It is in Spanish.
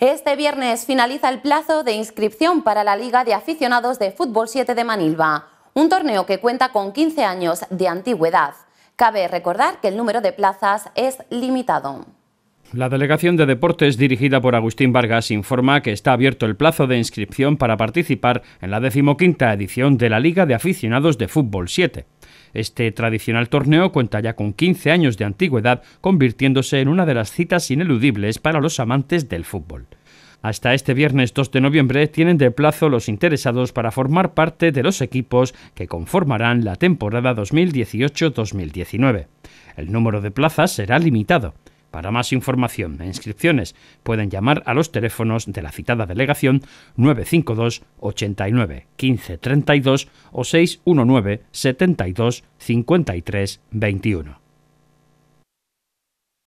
Este viernes finaliza el plazo de inscripción para la Liga de Aficionados de Fútbol 7 de Manilva, un torneo que cuenta con 15 años de antigüedad. Cabe recordar que el número de plazas es limitado. La Delegación de Deportes, dirigida por Agustín Vargas, informa que está abierto el plazo de inscripción para participar en la decimoquinta edición de la Liga de Aficionados de Fútbol 7. Este tradicional torneo cuenta ya con 15 años de antigüedad, convirtiéndose en una de las citas ineludibles para los amantes del fútbol. Hasta este viernes 2 de noviembre tienen de plazo los interesados para formar parte de los equipos que conformarán la temporada 2018-2019. El número de plazas será limitado. Para más información e inscripciones pueden llamar a los teléfonos de la citada delegación 952 89 15 32 o 619 72 53 21.